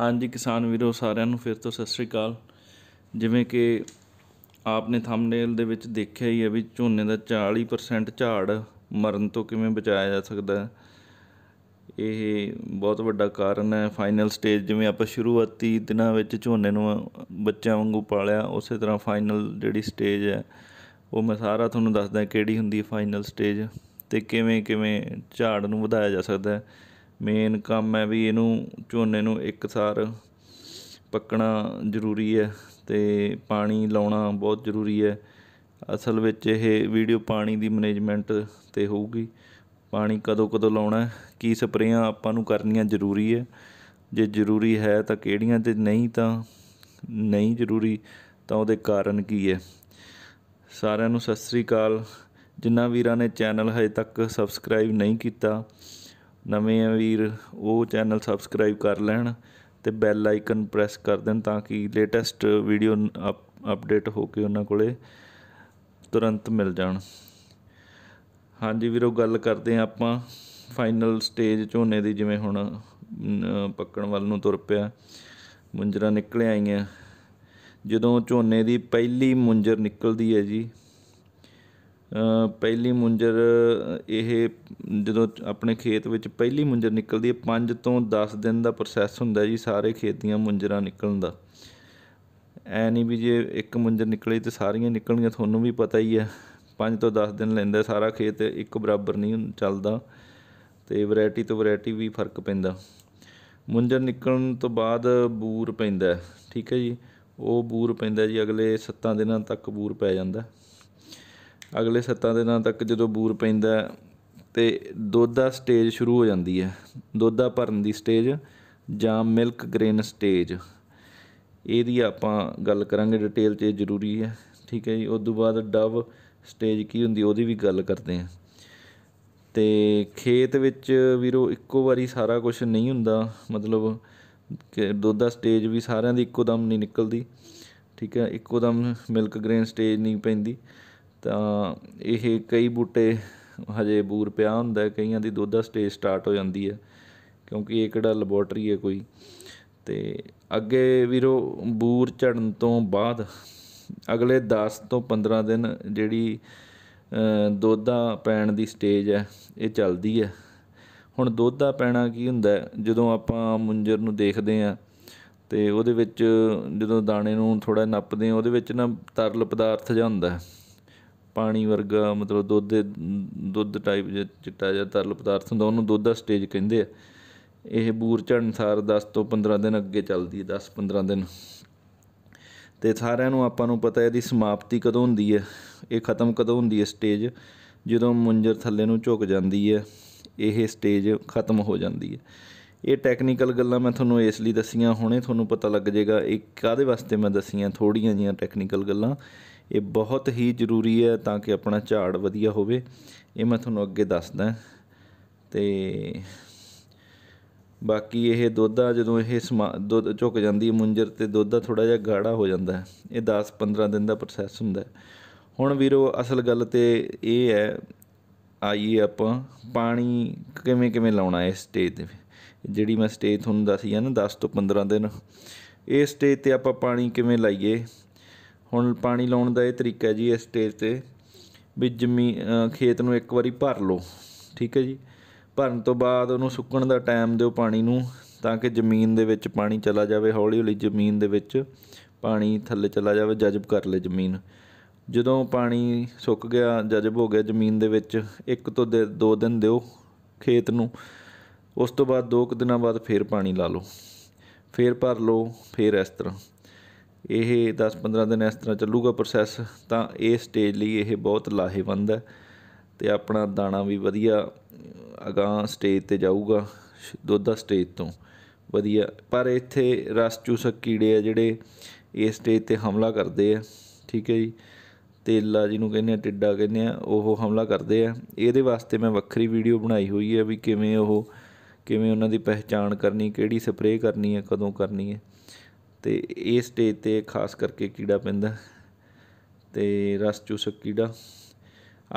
ਹਾਂਜੀ ਕਿਸਾਨ ਵੀਰੋ ਸਾਰਿਆਂ ਨੂੰ ਫਿਰ ਤੋਂ ਸਤਿ ਸ੍ਰੀ ਅਕਾਲ ਜਿਵੇਂ ਕਿ ਆਪਨੇ ਥੰਬਨੇਲ ਦੇ ਵਿੱਚ ਦੇਖਿਆ ਹੀ ਹੈ ਵੀ ਝੋਨੇ ਦਾ 40% ਝਾੜ ਮਰਨ ਤੋਂ ਕਿਵੇਂ ਬਚਾਇਆ ਜਾ ਸਕਦਾ ਹੈ ਇਹ ਬਹੁਤ ਵੱਡਾ ਕਾਰਨ ਹੈ ਫਾਈਨਲ ਸਟੇਜ ਜਿਵੇਂ ਆਪਾਂ ਸ਼ੁਰੂਆਤੀ ਦਿਨਾਂ ਵਿੱਚ ਝੋਨੇ ਨੂੰ ਬੱਚਿਆਂ ਵਾਂਗੂ ਪਾਲਿਆ ਉਸੇ ਤਰ੍ਹਾਂ ਫਾਈਨਲ ਜਿਹੜੀ ਸਟੇਜ ਹੈ ਉਹ ਮੈਂ ਸਾਰਾ ਤੁਹਾਨੂੰ ਦੱਸਦਾ ਕਿਹੜੀ ਹੁੰਦੀ ਹੈ ਫਾਈਨਲ ਸਟੇਜ ਤੇ ਕਿਵੇਂ ਕਿਵੇਂ ਝਾੜ ਨੂੰ ਵਧਾਇਆ ਜਾ ਸਕਦਾ ਹੈ ਮੇਨ ਕੰਮ ਹੈ ਵੀ ਇਹਨੂੰ ਝੋਨੇ ਨੂੰ ਇੱਕ ਸਾਰ ਪੱਕਣਾ ਜ਼ਰੂਰੀ ਹੈ ਤੇ ਪਾਣੀ ਲਾਉਣਾ ਬਹੁਤ ਜ਼ਰੂਰੀ ਹੈ ਅਸਲ ਵਿੱਚ ਇਹ ਵੀਡੀਓ ਪਾਣੀ ਦੀ ਮੈਨੇਜਮੈਂਟ 'ਤੇ ਹੋਊਗੀ ਪਾਣੀ ਕਦੋਂ ਕਦੋਂ ਲਾਉਣਾ ਕੀ ਸਪਰੇਆਂ ਆਪਾਂ ਨੂੰ ਕਰਨੀਆਂ ਜ਼ਰੂਰੀ ਹੈ ਜੇ ਜ਼ਰੂਰੀ ਹੈ ਤਾਂ ਕਿਹੜੀਆਂ ਤੇ ਨਹੀਂ ਤਾਂ ਨਹੀਂ ਜ਼ਰੂਰੀ ਤਾਂ ਉਹਦੇ ਕਾਰਨ ਕੀ ਹੈ ਸਾਰਿਆਂ ਨੂੰ ਸਤਿ ਸ੍ਰੀ ਅਕਾਲ ਜਿਨ੍ਹਾਂ ਵੀਰਾਂ ਨੇ ਚੈਨਲ ਹਜੇ ਤੱਕ ਸਬਸਕ੍ਰਾਈਬ ਨਹੀਂ ਕੀਤਾ ਨਵੇਂ ਆ ਵੀਰ ਉਹ ਚੈਨਲ ਸਬਸਕ੍ਰਾਈਬ ਕਰ ਲੈਣ ਤੇ ਬੈਲ ਆਈਕਨ ਪ੍ਰੈਸ ਕਰ ਦੇਣ ਤਾਂ ਕਿ ਲੇਟੈਸਟ ਵੀਡੀਓ ਅਪਡੇਟ ਹੋ ਕੇ ਉਹਨਾਂ ਕੋਲੇ ਤੁਰੰਤ ਮਿਲ ਜਾਣ ਹਾਂਜੀ ਵੀਰੋ ਗੱਲ ਕਰਦੇ ਆ ਆਪਾਂ ਫਾਈਨਲ ਸਟੇਜ ਝੋਨੇ ਦੀ ਜਿਵੇਂ ਹੁਣ ਪੱਕਣ ਵੱਲ ਨੂੰ ਤੁਰ ਪਿਆ ਮੁੰਜਰਾ ਨਿਕਲ ਆਈਆਂ ਜਦੋਂ ਝੋਨੇ ਦੀ ਪਹਿਲੀ ਮੁੰਜਰ ਨਿਕਲਦੀ ਹੈ ਜੀ ਪਹਿਲੀ ਮੁੰਜਰ ਇਹ ਜਦੋਂ ਆਪਣੇ ਖੇਤ ਵਿੱਚ ਪਹਿਲੀ ਮੁੰਜਰ ਨਿਕਲਦੀ ਹੈ 5 ਤੋਂ 10 ਦਿਨ ਦਾ ਪ੍ਰੋਸੈਸ ਹੁੰਦਾ ਜੀ ਸਾਰੇ ਖੇਤ ਦੀਆਂ ਮੁੰਜਰਾਂ ਨਿਕਲਣ ਦਾ ਐ ਨਹੀਂ ਵੀ ਜੇ ਇੱਕ ਮੁੰਜਰ ਨਿਕਲੀ ਤੇ ਸਾਰੀਆਂ ਨਿਕਲਣੀਆਂ ਤੁਹਾਨੂੰ ਵੀ ਪਤਾ ਹੀ ਹੈ 5 ਤੋਂ 10 ਦਿਨ ਲੈਂਦਾ ਸਾਰਾ ਖੇਤ ਇੱਕ ਬਰਾਬਰ ਨਹੀਂ ਚੱਲਦਾ ਤੇ ਵੈਰਾਈਟੀ ਤੋਂ ਵੈਰਾਈਟੀ ਵੀ ਫਰਕ ਪੈਂਦਾ ਮੁੰਜਰ ਨਿਕਲਣ ਤੋਂ ਬਾਅਦ ਬੂਰ ਪੈਂਦਾ ਠੀਕ ਹੈ ਜੀ ਉਹ ਬੂਰ ਪੈਂਦਾ ਜੀ ਅਗਲੇ 7 ਦਿਨਾਂ ਤੱਕ ਬੂਰ ਪੈ ਜਾਂਦਾ ਅਗਲੇ ਸੱਤਾਂ ਦਿਨਾਂ ਤੱਕ ਜਦੋਂ ਬੂਰ ਪੈਂਦਾ ਤੇ ਦੋਦਾ ਸਟੇਜ ਸ਼ੁਰੂ ਹੋ ਜਾਂਦੀ ਹੈ ਦੋਦਾ ਭਰਨ ਦੀ ਸਟੇਜ ਜਾਂ ਮਿਲਕ ਗ੍ਰੇਨ ਸਟੇਜ ਇਹਦੀ ਆਪਾਂ ਗੱਲ ਕਰਾਂਗੇ ਡਿਟੇਲ ਤੇ ਜ਼ਰੂਰੀ ਹੈ ਠੀਕ ਹੈ ਜੀ ਉਸ ਤੋਂ ਬਾਅਦ ਡਵ ਸਟੇਜ ਕੀ ਹੁੰਦੀ ਉਹਦੀ ਵੀ ਗੱਲ ਕਰਦੇ ਹਾਂ ਤੇ ਖੇਤ ਵਿੱਚ ਵੀਰੋ ਇੱਕੋ ਵਾਰੀ ਸਾਰਾ ਕੁਝ ਨਹੀਂ ਹੁੰਦਾ ਮਤਲਬ ਕਿ ਦੋਦਾ ਸਟੇਜ ਵੀ ਸਾਰਿਆਂ ਦੀ ਇੱਕੋ ਦਮ ਨਹੀਂ ਨਿਕਲਦੀ ਠੀਕ ਹੈ ਇੱਕੋ ਦਮ ਮਿਲਕ ਗ੍ਰੇਨ ਸਟੇਜ ਨਹੀਂ ਪੈਂਦੀ ਤਾਂ ਇਹ ਕਈ ਬੂਟੇ ਹਜੇ ਬੂਰ ਪਿਆ ਹੁੰਦਾ ਕਈਆਂ ਦੀ ਦੁੱਧਾ ਸਟੇਜ ਸਟਾਰਟ ਹੋ ਜਾਂਦੀ ਹੈ ਕਿਉਂਕਿ ਇਹ ਕਿਹੜਾ ਲੈਬੋਰਟਰੀ ਹੈ ਕੋਈ ਤੇ ਅੱਗੇ ਵੀਰੋ ਬੂਰ ਚੜਨ ਤੋਂ ਬਾਅਦ ਅਗਲੇ 10 ਤੋਂ 15 ਦਿਨ ਜਿਹੜੀ ਦੋਦਾ ਪੈਣ ਦੀ ਸਟੇਜ ਹੈ ਇਹ ਚੱਲਦੀ ਹੈ ਹੁਣ ਦੋਦਾ ਪੈਣਾ ਕੀ ਹੁੰਦਾ ਜਦੋਂ ਆਪਾਂ ਮੁੰਜਰ ਨੂੰ ਦੇਖਦੇ ਆ ਤੇ ਉਹਦੇ ਵਿੱਚ ਜਦੋਂ ਦਾਣੇ ਨੂੰ ਥੋੜਾ ਨੱਪਦੇ ਆ ਉਹਦੇ ਵਿੱਚ ਨਾ ਤਰਲ ਪਦਾਰਥ ਜਾਂ ਹੁੰਦਾ ਪਾਣੀ ਵਰਗਾ ਮਤਲਬ ਦੁੱਧ ਦੇ ਦੁੱਧ ਟਾਈਪ ਜਿਹਾ ਚਿੱਟਾ ਜਿਹਾ ਤਰਲ ਪਦਾਰਥ ਹੁੰਦਾ ਉਹਨੂੰ ਦੁੱਧ ਦਾ ਸਟੇਜ ਕਹਿੰਦੇ ਆ ਇਹ ਬੂਰ ਸਾਰ 10 ਤੋਂ 15 ਦਿਨ ਅੱਗੇ ਚੱਲਦੀ ਹੈ 10 15 ਦਿਨ ਤੇ ਸਾਰਿਆਂ ਨੂੰ ਆਪਾਂ ਨੂੰ ਪਤਾ ਹੈ ਇਹਦੀ ਸਮਾਪਤੀ ਕਦੋਂ ਹੁੰਦੀ ਹੈ ਇਹ ਖਤਮ ਕਦੋਂ ਹੁੰਦੀ ਹੈ ਸਟੇਜ ਜਦੋਂ ਮੁੰਜਰ ਥੱਲੇ ਨੂੰ ਝੁਕ ਜਾਂਦੀ ਹੈ ਇਹ ਸਟੇਜ ਖਤਮ ਹੋ ਜਾਂਦੀ ਹੈ ਇਹ ਟੈਕਨੀਕਲ ਗੱਲਾਂ ਮੈਂ ਤੁਹਾਨੂੰ ਇਸ ਲਈ ਦਸੀਆਂ ਹੁਣੇ ਤੁਹਾਨੂੰ ਪਤਾ ਲੱਗ ਜਾਏਗਾ ਇਹ ਕਾਦੇ ਵਾਸਤੇ ਮੈਂ ਦਸੀਆਂ ਥੋੜੀਆਂ ਜੀਆਂ ਟੈਕਨੀਕਲ ਗੱਲਾਂ ਇਹ ਬਹੁਤ ਹੀ ਜ਼ਰੂਰੀ ਹੈ ਤਾਂ ਕਿ ਆਪਣਾ ਝਾੜ ਵਧੀਆ ਹੋਵੇ ਇਹ ਮੈਂ ਤੁਹਾਨੂੰ ਅੱਗੇ ਦੱਸਦਾ ਤੇ ਬਾਕੀ ਇਹ ਦੁੱਧਾ ਜਦੋਂ ਇਹ ਦੁੱਧ ਝੁਕ ਜਾਂਦੀ ਹੈ ਮੁੰਜਰ ਤੇ ਦੁੱਧਾ ਥੋੜਾ ਜਿਹਾ ਗਾੜਾ ਹੋ ਜਾਂਦਾ ਇਹ 10-15 ਦਿਨ ਦਾ ਪ੍ਰੋਸੈਸ ਹੁੰਦਾ ਹੁਣ ਵੀਰੋ ਅਸਲ ਗੱਲ ਤੇ ਇਹ ਹੈ ਆਈਏ ਆਪਾਂ ਪਾਣੀ ਕਿਵੇਂ ਕਿਵੇਂ ਲਾਉਣਾ ਹੈ ਸਟੇਜ ਤੇ ਜਿਹੜੀ ਮੈਂ ਸਟੇਜ ਤੁਹਾਨੂੰ ਦੱਸੀ ਆ ਨਾ 10 ਤੋਂ 15 ਦਿਨ ਇਸ ਸਟੇਜ ਤੇ ਆਪਾਂ ਪਾਣੀ ਕਿਵੇਂ ਲਾਈਏ ਹੁਣ ਪਾਣੀ ਲਾਉਣ ਦਾ ਇਹ ਤਰੀਕਾ ਹੈ ਜੀ ਇਸ ਸਟੇਜ ਤੇ ਵੀ ਜਮੀ ਖੇਤ ਨੂੰ ਇੱਕ ਵਾਰੀ ਭਰ ਲਓ ਠੀਕ ਹੈ ਜੀ ਭਰਨ ਤੋਂ ਬਾਅਦ ਉਹਨੂੰ ਸੁੱਕਣ ਦਾ ਟਾਈਮ ਦਿਓ ਪਾਣੀ ਨੂੰ ਤਾਂ ਕਿ ਜ਼ਮੀਨ ਦੇ ਵਿੱਚ ਪਾਣੀ ਚਲਾ ਜਾਵੇ ਹੌਲੀ ਹੌਲੀ ਜ਼ਮੀਨ ਦੇ ਵਿੱਚ ਪਾਣੀ ਥੱਲੇ ਚਲਾ ਜਾਵੇ ਜਜ਼ਬ ਕਰ ਲੇ ਜ਼ਮੀਨ ਜਦੋਂ ਪਾਣੀ ਸੁੱਕ ਗਿਆ ਜਜ਼ਬ ਹੋ ਗਿਆ ਜ਼ਮੀਨ ਦੇ ਵਿੱਚ ਇੱਕ ਤੋਂ ਦੋ ਦਿਨ ਦਿਓ ਖੇਤ ਨੂੰ ਉਸ ਤੋਂ ਬਾਅਦ ਦੋ ਕੁ ਦਿਨਾਂ ਬਾਅਦ ਫੇਰ ਪਾਣੀ ਲਾ ਲਓ ਫੇਰ ਭਰ ਲਓ ਫੇਰ ਇਸ ਤਰ੍ਹਾਂ ਇਹ 10-15 ਦਿਨ ਇਸ ਤਰ੍ਹਾਂ ਚੱਲੂਗਾ ਪ੍ਰੋਸੈਸ ਤਾਂ ਇਹ ਸਟੇਜ ਲਈ ਇਹ ਬਹੁਤ ਲਾਹੇਵੰਦ ਹੈ ਤੇ ਆਪਣਾ ਦਾਣਾ ਵੀ ਵਧੀਆ ਅਗਾ ਸਟੇਜ ਤੇ ਜਾਊਗਾ ਦੁੱਧ ਦਾ ਸਟੇਜ ਤੋਂ ਵਧੀਆ ਪਰ ਇੱਥੇ ਰਸ ਚੂਸਕ ਕੀੜੇ ਆ ਜਿਹੜੇ ਇਸ ਸਟੇਜ ਤੇ ਹਮਲਾ ਕਰਦੇ ਆ ਠੀਕ ਹੈ ਜੀ ਤੇਲਾ ਜਿਹਨੂੰ ਕਹਿੰਦੇ ਆ ਟਿੱਡਾ ਕਹਿੰਦੇ ਆ ਉਹ ਹਮਲਾ ਕਰਦੇ ਆ ਇਹਦੇ ਵਾਸਤੇ ਮੈਂ ਵੱਖਰੀ ਵੀਡੀਓ ਬਣਾਈ ਹੋਈ ਹੈ ਵੀ ਕਿਵੇਂ ਉਹ ਕਿਵੇਂ ਉਹਨਾਂ ਦੀ ਪਹਿਚਾਣ ਕਰਨੀ ਕਿਹੜੀ ਸਪਰੇਅ ਕਰਨੀ ਹੈ ਕਦੋਂ ਕਰਨੀ ਹੈ ਤੇ ਇਹ ਸਟੇਜ 'ਤੇ ਖਾਸ ਕਰਕੇ ਕੀੜਾ ਪੈਂਦਾ ਤੇ ਰਸ ਚੂਸਕ ਕੀੜਾ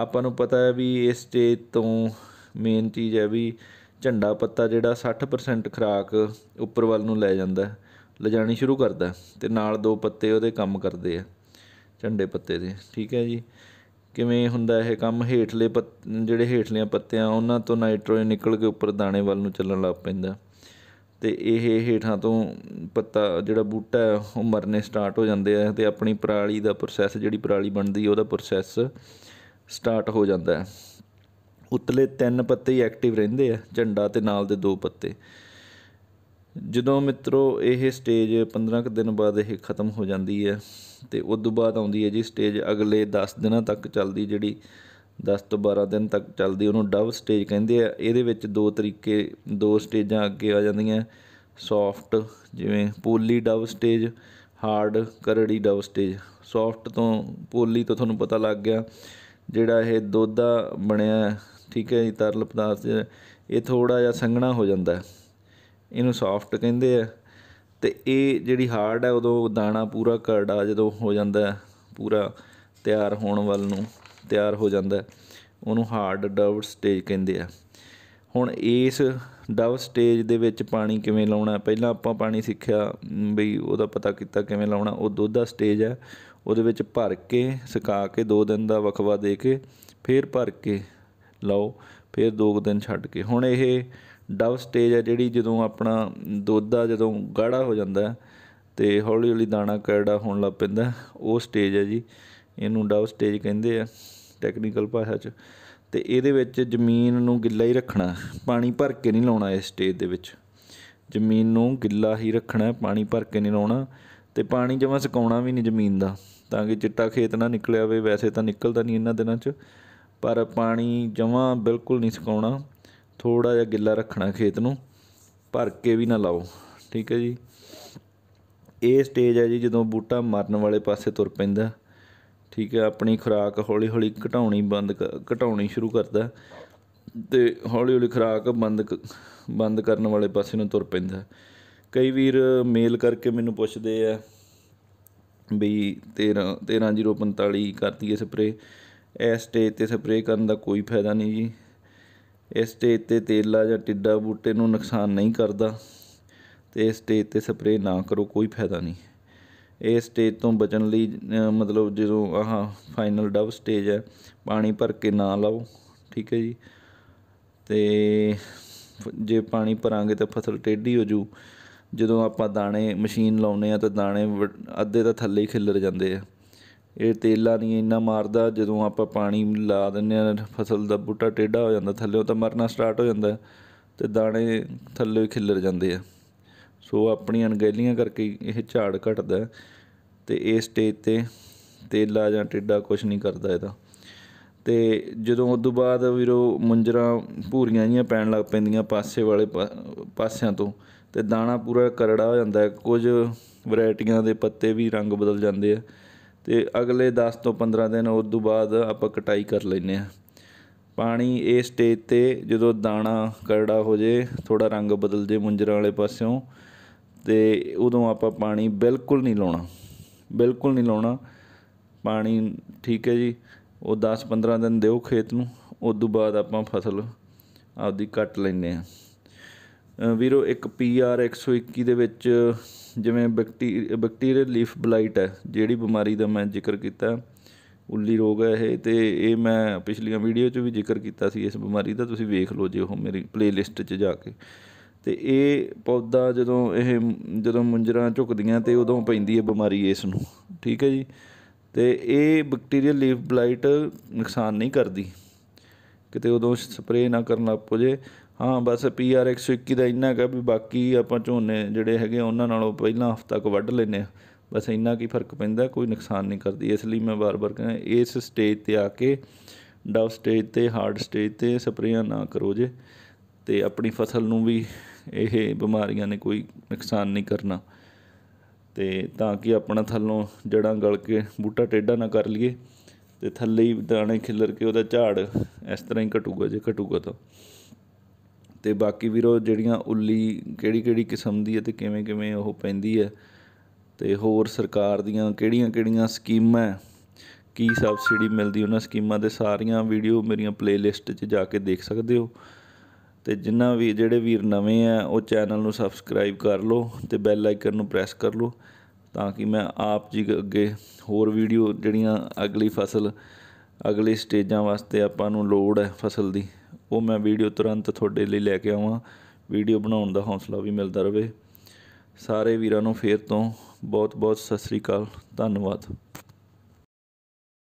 ਆਪਾਂ ਨੂੰ ਪਤਾ ਹੈ ਵੀ ਇਸ ਸਟੇਜ ਤੋਂ ਮੇਨ ਚੀਜ਼ ਹੈ ਵੀ ਝੰਡਾ ਪੱਤਾ ਜਿਹੜਾ 60% ਖਰਾਕ ਉੱਪਰ ਵੱਲ ਨੂੰ ਲੈ ਜਾਂਦਾ ਲਜਾਣੀ ਸ਼ੁਰੂ ਕਰਦਾ ਤੇ ਨਾਲ ਦੋ ਪੱਤੇ ਉਹਦੇ ਕੰਮ ਕਰਦੇ ਆ ਝੰਡੇ ਪੱਤੇ ਦੇ ਠੀਕ ਹੈ ਜੀ ਕਿਵੇਂ ਹੁੰਦਾ ਇਹ ਕੰਮ ਹੇਠਲੇ ਪੱਤ ਜਿਹੜੇ ਹੇਠਲੀਆਂ ਪੱਤਿਆਂ ਉਹਨਾਂ ਤੋਂ ਨਾਈਟ੍ਰੋਜਨ ਨਿਕਲ ਕੇ ਉੱਪਰ ਦਾਣੇ ਵੱਲ ਨੂੰ ਚੱਲਣ ਲੱਗ ਪੈਂਦਾ ਤੇ ਇਹ ਹੇਠਾਂ ਤੋਂ ਪੱਤਾ ਜਿਹੜਾ ਬੂਟਾ ਉਹ ਮਰਨੇ ਸਟਾਰਟ ਹੋ ਜਾਂਦੇ ਆ ਤੇ ਆਪਣੀ ਪਰਾਲੀ ਦਾ ਪ੍ਰੋਸੈਸ ਜਿਹੜੀ ਪਰਾਲੀ ਬਣਦੀ ਉਹਦਾ ਪ੍ਰੋਸੈਸ ਸਟਾਰਟ ਹੋ ਜਾਂਦਾ ਹੈ ਉਤਲੇ ਤਿੰਨ ਪੱਤੇ ਹੀ ਐਕਟਿਵ ਰਹਿੰਦੇ ਆ ਝੰਡਾ ਤੇ ਨਾਲ ਦੇ ਦੋ ਪੱਤੇ ਜਦੋਂ ਮਿੱਤਰੋ ਇਹ ਸਟੇਜ 15 ਕ ਦਿਨ ਬਾਅਦ ਇਹ ਖਤਮ ਹੋ ਜਾਂਦੀ ਹੈ ਤੇ ਉਸ ਤੋਂ ਬਾਅਦ ਆਉਂਦੀ ਹੈ ਜੀ ਸਟੇਜ ਅਗਲੇ 10 ਦਿਨਾਂ ਤੱਕ ਚੱਲਦੀ ਜਿਹੜੀ 10 ਤੋਂ 12 ਦਿਨ ਤੱਕ ਚੱਲਦੀ ਉਹਨੂੰ ਡਵ ਸਟੇਜ ਕਹਿੰਦੇ ਆ ਇਹਦੇ ਵਿੱਚ ਦੋ ਤਰੀਕੇ ਦੋ ਸਟੇਜਾਂ ਅੱਗੇ ਆ ਜਾਂਦੀਆਂ ਸੌਫਟ ਜਿਵੇਂ ਪੋਲੀ ਡਵ ਸਟੇਜ ਹਾਰਡ ਕਰੜੀ ਡਵ ਸਟੇਜ ਸੌਫਟ ਤੋਂ ਪੋਲੀ ਤੋਂ ਤੁਹਾਨੂੰ ਪਤਾ ਲੱਗ ਗਿਆ ਜਿਹੜਾ ਇਹ ਦੋਦਾ ਬਣਿਆ ਠੀਕ ਹੈ ਜੀ ਤਰਲ ਪਦਾਰਥ ਇਹ ਥੋੜਾ ਜਿਹਾ ਸੰਘਣਾ ਹੋ ਜਾਂਦਾ ਇਹਨੂੰ ਸੌਫਟ ਕਹਿੰਦੇ ਆ ਤੇ ਇਹ ਜਿਹੜੀ ਹਾਰਡ ਹੈ ਉਦੋਂ ਦਾਣਾ ਪੂਰਾ ਕਰੜਾ ਜਦੋਂ ਹੋ ਜਾਂਦਾ ਪੂਰਾ ਤਿਆਰ ਹੋਣ ਵੱਲ ਨੂੰ ਤਿਆਰ ਹੋ ਜਾਂਦਾ ਉਹਨੂੰ ਹਾਰਡ ਡਵ ਸਟੇਜ ਕਹਿੰਦੇ ਆ ਹੁਣ ਇਸ ਡਵ ਸਟੇਜ ਦੇ ਵਿੱਚ ਪਾਣੀ ਕਿਵੇਂ ਲਾਉਣਾ ਪਹਿਲਾਂ ਆਪਾਂ ਪਾਣੀ ਸਿੱਖਿਆ ਵੀ ਉਹਦਾ ਪਤਾ ਕੀਤਾ ਕਿਵੇਂ ਲਾਉਣਾ ਉਹ ਦੁੱਧ ਦਾ ਸਟੇਜ ਆ ਉਹਦੇ ਵਿੱਚ ਭਰ ਕੇ ਸੁਕਾ ਕੇ 2 ਦਿਨ ਦਾ ਵਖਵਾ ਦੇ ਕੇ ਫਿਰ ਭਰ ਕੇ ਲਾਓ ਫਿਰ 2 ਦਿਨ ਛੱਡ ਕੇ ਹੁਣ ਇਹ ਡਵ ਸਟੇਜ ਆ ਜਿਹੜੀ ਜਦੋਂ ਆਪਣਾ ਦੁੱਧ ਦਾ ਜਦੋਂ ਗਾੜਾ ਹੋ ਜਾਂਦਾ ਤੇ ਹੌਲੀ ਹੌਲੀ ਦਾਣਾ ਕਰੜਾ ਹੋਣ ਲੱਗ ਪੈਂਦਾ ਉਹ ਸਟੇਜ ਹੈ ਜੀ ਇਹਨੂੰ ਡਵ ਸਟੇਜ ਕਹਿੰਦੇ ਆ ਟੈਕਨੀਕਲ ਭਾਸ਼ਾ 'ਚ ਤੇ ਇਹਦੇ ਵਿੱਚ ਜ਼ਮੀਨ ਨੂੰ ਗਿੱਲਾ ਹੀ ਰੱਖਣਾ ਪਾਣੀ ਭਰ ਕੇ ਨਹੀਂ ਲਾਉਣਾ ਇਸ ਸਟੇਜ ਦੇ ਵਿੱਚ ਜ਼ਮੀਨ ਨੂੰ ਗਿੱਲਾ ਹੀ ਰੱਖਣਾ ਪਾਣੀ ਭਰ ਕੇ ਨਹੀਂ ਲਾਉਣਾ ਤੇ ਪਾਣੀ ਜਮਾ ਸਕਾਉਣਾ ਵੀ ਨਹੀਂ ਜ਼ਮੀਨ ਦਾ ਤਾਂ ਕਿ ਚਿੱਟਾ ਖੇਤ ਨਾ ਨਿਕਲਿਆ ਆਵੇ ਵੈਸੇ ਤਾਂ ਨਿਕਲਦਾ ਨਹੀਂ ਇਹਨਾਂ ਦਿਨਾਂ 'ਚ ਪਰ ਪਾਣੀ ਜਮਾ ਬਿਲਕੁਲ ਨਹੀਂ ਸਕਾਉਣਾ ਥੋੜਾ ਜਿਹਾ ਗਿੱਲਾ ਰੱਖਣਾ ਖੇਤ ਨੂੰ ਭਰ ਕੇ ਵੀ ਨਾ ਲਾਓ ਠੀਕ ਹੈ ਜੀ ਇਹ ਸਟੇਜ ਹੈ ਜੀ ਜਦੋਂ ਬੂਟਾ ਮਰਨ ਵਾਲੇ ਪਾਸੇ ਤੁਰ ਪੈਂਦਾ ਠੀਕ ਹੈ ਆਪਣੀ ਖੁਰਾਕ ਹੌਲੀ ਹੌਲੀ ਘਟਾਉਣੀ ਬੰਦ ਘਟਾਉਣੀ ਸ਼ੁਰੂ ਕਰਦਾ ਤੇ ਹੌਲੀ ਹੌਲੀ ਖੁਰਾਕ ਬੰਦ ਬੰਦ ਕਰਨ ਵਾਲੇ ਪਾਸੇ ਨੂੰ ਤੁਰ ਪੈਂਦਾ ਕਈ ਵੀਰ ਮੇਲ ਕਰਕੇ ਮੈਨੂੰ ਪੁੱਛਦੇ ਆ ਵੀ 13 13045 ਕਰਤੀ ਇਹ ਸਪਰੇ ਇਸ ਸਟੇਜ ਤੇ ਸਪਰੇ ਕਰਨ ਦਾ ਕੋਈ ਫਾਇਦਾ ਨਹੀਂ ਜੀ ਇਸ ਸਟੇਜ ਤੇ ਤੇਲਾ ਜਾਂ ਟਿੱਡਾ ਬੂਟੇ ਨੂੰ ਨੁਕਸਾਨ ਨਹੀਂ ਕਰਦਾ ਤੇ ਇਸ ਸਟੇਜ ਤੇ ਸਪਰੇ ਨਾ ਕਰੋ ਕੋਈ ਫਾਇਦਾ ਨਹੀਂ ਇਹ ਸਟੇਜ ਤੋਂ ਬਚਣ ਲਈ ਮਤਲਬ ਜਦੋਂ ਆਹ ਫਾਈਨਲ ਡਬ ਸਟੇਜ ਹੈ ਪਾਣੀ ਭਰ ਕੇ ਨਾ ਲਾਓ ਠੀਕ ਹੈ ਜੀ ਤੇ ਜੇ ਪਾਣੀ ਭਰਾਂਗੇ ਤਾਂ ਫਸਲ ਟੇਢੀ ਹੋ ਜੂ ਜਦੋਂ ਆਪਾਂ ਦਾਣੇ ਮਸ਼ੀਨ ਲਾਉਨੇ ਆ ਤਾਂ ਦਾਣੇ ਅੱਧੇ ਤਾਂ ਥੱਲੇ ਹੀ ਖਿੱਲਰ ਜਾਂਦੇ ਆ ਇਹ ਤੇਲਾ ਨਹੀਂ ਇੰਨਾ ਮਾਰਦਾ ਜਦੋਂ ਆਪਾਂ ਪਾਣੀ ਲਾ ਦਿੰਨੇ ਆ ਫਸਲ ਦਾ ਬੂਟਾ ਟੇਢਾ ਹੋ ਜਾਂਦਾ ਥੱਲੇੋਂ ਤਾਂ ਮਰਨਾ ਸਟਾਰਟ ਹੋ ਜਾਂਦਾ ਤੇ ਦਾਣੇ ਥੱਲੇ ਖਿੱਲਰ ਜਾਂਦੇ ਆ ਸੋ ਆਪਣੀਆਂ ਅਣਗਹਿਲੀਆਂ ਕਰਕੇ ਇਹ ਝਾੜ ਘਟਦਾ ਤੇ ਇਹ ਸਟੇਜ 'ਤੇ ਤੇਲਾ ਜਾਂ ਟਿੱਡਾ ਕੁਝ ਨਹੀਂ ਕਰਦਾ ਇਹਦਾ ਤੇ ਜਦੋਂ ਉਸ ਤੋਂ ਬਾਅਦ ਵੀਰੋ ਮੁੰਜਰਾ ਭੂਰੀਆਂ ਜੀਆਂ ਪੈਣ ਲੱਗ ਪੈਂਦੀਆਂ ਪਾਸੇ ਵਾਲੇ ਪਾਸਿਆਂ ਤੋਂ ਤੇ ਦਾਣਾ ਪੂਰਾ ਕਰੜਾ ਹੋ ਜਾਂਦਾ ਕੁਝ ਵੈਰਾਈਟੀਆਂ ਦੇ ਪੱਤੇ ਵੀ ਰੰਗ ਬਦਲ ਜਾਂਦੇ ਆ ਤੇ ਅਗਲੇ 10 ਤੋਂ 15 ਦਿਨ ਉਸ ਤੋਂ ਬਾਅਦ ਆਪਾਂ ਕਟਾਈ ਕਰ ਲੈਨੇ ਆ ਪਾਣੀ ਇਹ ਸਟੇਜ ਤੇ ਜਦੋਂ ਦਾਣਾ ਕਰੜਾ ਹੋ ਜੇ ਥੋੜਾ ਰੰਗ ਬਦਲ ਜੇ ਮੁੰਜਰਾ ਵਾਲੇ ਪਾਸਿਓਂ ਤੇ ਉਦੋਂ ਆਪਾਂ ਪਾਣੀ ਬਿਲਕੁਲ ਨਹੀਂ ਲਾਉਣਾ ਬਿਲਕੁਲ ਨਹੀਂ ਲਾਉਣਾ ਪਾਣੀ ਠੀਕ ਹੈ ਜੀ ਉਹ 10-15 ਦਿਨ ਦਿਓ ਖੇਤ ਨੂੰ ਉਸ ਤੋਂ ਬਾਅਦ ਆਪਾਂ ਫਸਲ ਆਪਦੀ ਕੱਟ ਲੈਨੇ ਆ ਵੀਰੋ ਇੱਕ ਪੀਆਰ 121 ਦੇ ਵਿੱਚ ਜਿਵੇਂ ਬੈਕਟੀਰੀਆ ਬੈਕਟੀਰੀਅਲ ਲੀਫ ਬਲਾਈਟ ਹੈ ਜਿਹੜੀ ਬਿਮਾਰੀ ਦਾ ਮੈਂ ਜ਼ਿਕਰ ਕੀਤਾ ਉੱਲੀ ਰੋਗ ਹੈ ਇਹ ਤੇ ਇਹ ਮੈਂ ਪਿਛਲੀਆਂ ਵੀਡੀਓ 'ਚ ਵੀ ਜ਼ਿਕਰ ਕੀਤਾ ਸੀ ਇਸ ਬਿਮਾਰੀ ਦਾ ਤੁਸੀਂ ਵੇਖ ਲਓ ਜੇ ਉਹ ਮੇਰੀ ਪਲੇਲਿਸਟ 'ਚ ਜਾ ਕੇ ਤੇ ਇਹ ਪੌਦਾ ਜਦੋਂ ਇਹ ਜਦੋਂ ਮੁੰਜਰਾ ਝੁਕਦੀਆਂ ਤੇ ਉਦੋਂ ਪੈਂਦੀ ਹੈ ਬਿਮਾਰੀ ਇਸ ਨੂੰ ਠੀਕ ਹੈ ਜੀ ਤੇ ਇਹ ਬੈਕਟੀਰੀਅਲ ਲੀਫ ਬਲਾਈਟ ਨੁਕਸਾਨ ਨਹੀਂ ਕਰਦੀ ਕਿਤੇ ਉਦੋਂ ਸਪਰੇਅ ਨਾ ਕਰਨ ਲੱਗ ਜੇ ਹਾਂ ਬਸ ਪੀ ਆਰ 121 ਦਾ ਇੰਨਾ ਹੈਗਾ ਵੀ ਬਾਕੀ ਆਪਾਂ ਝੋਨੇ ਜਿਹੜੇ ਹੈਗੇ ਉਹਨਾਂ ਨਾਲੋਂ ਪਹਿਲਾਂ ਹਫ਼ਤਾ ਕੁ ਵੱਢ ਲੈਨੇ ਆ ਬਸ ਇੰਨਾ ਕੀ ਫਰਕ ਪੈਂਦਾ ਕੋਈ ਨੁਕਸਾਨ ਨਹੀਂ ਕਰਦੀ ਇਸ ਲਈ ਮੈਂ ਬਾਰ-ਬਾਰ ਕਹਿੰਦਾ ਇਸ ਸਟੇਜ ਤੇ ਆ ਕੇ ਡਵ ਸਟੇਜ ਤੇ ਹਾਰਡ ਸਟੇਜ ਤੇ ਸਪਰੇਆਂ ਨਾ ਕਰੋ ਜੇ ਤੇ ਆਪਣੀ ਫਸਲ ਨੂੰ ਵੀ ਇਹ ਬਿਮਾਰੀਆਂ ਨੇ ਕੋਈ ਨੁਕਸਾਨ ਨਹੀਂ ਕਰਨਾ ਤੇ ਤਾਂ ਕਿ ਆਪਣਾ ਥੱਲੋਂ ਜੜਾਂ ਗਲ ਕੇ ਬੂਟਾ ਟੇਡਾ ਨਾ ਕਰ ਲਈਏ ਤੇ ਥੱਲੇ ਹੀ ਦਾਣੇ ਖਿਲਰ ਕੇ ਉਹਦਾ ਝਾੜ ਇਸ ਤਰ੍ਹਾਂ ਹੀ ਘਟੂਗਾ ਜੇ ਘਟੂਗਾ ਤਾਂ ਤੇ ਬਾਕੀ ਵੀਰੋ ਜਿਹੜੀਆਂ ਉੱਲੀ ਕਿਹੜੀ ਕਿਹੜੀ ਕਿਸਮ ਦੀ ਹੈ ਤੇ ਕਿਵੇਂ ਕਿਵੇਂ ਉਹ ਪੈਂਦੀ ਹੈ ਤੇ ਹੋਰ ਸਰਕਾਰ ਦੀਆਂ ਕਿਹੜੀਆਂ ਕਿਹੜੀਆਂ ਸਕੀਮਾਂ ਕੀ ਸਬਸਿਡੀ ਮਿਲਦੀ ਉਹਨਾਂ ਸਕੀਮਾਂ ਦੇ ਸਾਰੀਆਂ ਵੀਡੀਓ ਮੇਰੀਆਂ ਪਲੇਲਿਸਟ 'ਚ ਜਾ ਕੇ ਦੇਖ ਸਕਦੇ ਹੋ ਤੇ ਜਿੰਨਾ ਵੀ ਜਿਹੜੇ ਵੀਰ ਨਵੇਂ ਆ ਉਹ ਚੈਨਲ ਨੂੰ ਸਬਸਕ੍ਰਾਈਬ ਕਰ ਲਓ ਤੇ ਬੈਲ ਆਈਕਨ ਨੂੰ ਪ੍ਰੈਸ ਕਰ ਲਓ ਤਾਂ ਕਿ ਮੈਂ ਆਪ ਜੀ ਅੱਗੇ ਹੋਰ ਵੀਡੀਓ ਜਿਹੜੀਆਂ ਅਗਲੀ ਫਸਲ ਅਗਲੇ ਸਟੇਜਾਂ ਵਾਸਤੇ ਆਪਾਂ ਨੂੰ ਲੋੜ ਹੈ ਫਸਲ ਦੀ ਉਹ ਮੈਂ ਵੀਡੀਓ ਤੁਰੰਤ ਤੁਹਾਡੇ ਲਈ ਲੈ ਕੇ ਆਵਾਂ ਵੀਡੀਓ ਬਣਾਉਣ ਦਾ ਹੌਸਲਾ ਵੀ ਮਿਲਦਾ ਰਹੇ ਸਾਰੇ ਵੀਰਾਂ ਨੂੰ ਫੇਰ ਤੋਂ ਬਹੁਤ ਬਹੁਤ ਸਤਿ ਸ੍ਰੀ ਅਕਾਲ ਧੰਨਵਾਦ